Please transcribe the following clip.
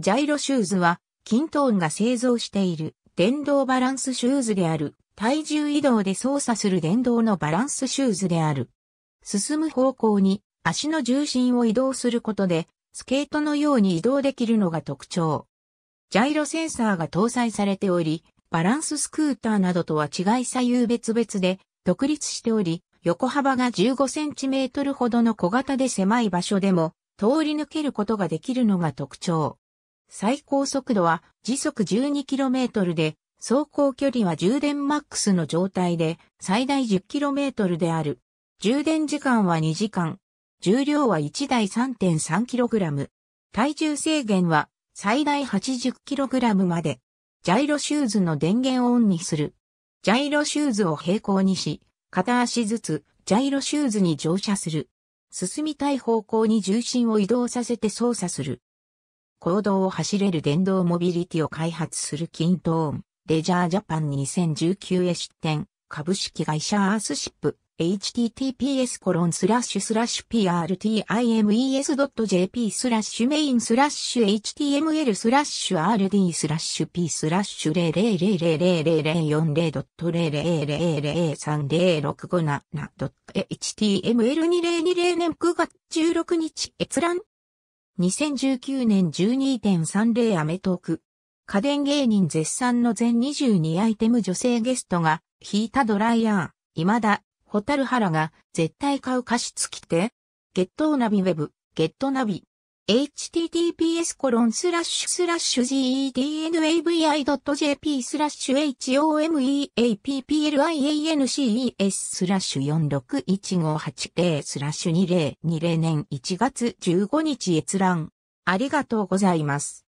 ジャイロシューズは、キントーンが製造している電動バランスシューズである。体重移動で操作する電動のバランスシューズである。進む方向に足の重心を移動することで、スケートのように移動できるのが特徴。ジャイロセンサーが搭載されており、バランススクーターなどとは違い左右別々で独立しており、横幅が1 5センチメートルほどの小型で狭い場所でも通り抜けることができるのが特徴。最高速度は時速 12km で、走行距離は充電マックスの状態で最大 10km である。充電時間は2時間。重量は1台 3.3kg。体重制限は最大 80kg まで。ジャイロシューズの電源をオンにする。ジャイロシューズを平行にし、片足ずつジャイロシューズに乗車する。進みたい方向に重心を移動させて操作する。行動を走れる電動モビリティを開発するキントーン、レジャージャパン2019へ出展、株式会社アースシップ、https コロンスラッシュスラッシュ prtimes.jp スラッシュメインスラッシュ html スラッシュ rd スラッシュ p スラッシュ 0000040.000030657.html2020 年9月16日閲覧2019年12.30アメトーク。家電芸人絶賛の全22アイテム女性ゲストが、引いたドライヤー、今田、ホタルハラが、絶対買うし付きて、ゲットーナビウェブ、ゲットナビ、https コロンスラッシュスラッシュ gednavi.jp スラッシュ homeapplinces a スラッシュ461580スラッシュ2020年1月15日閲覧。ありがとうございます。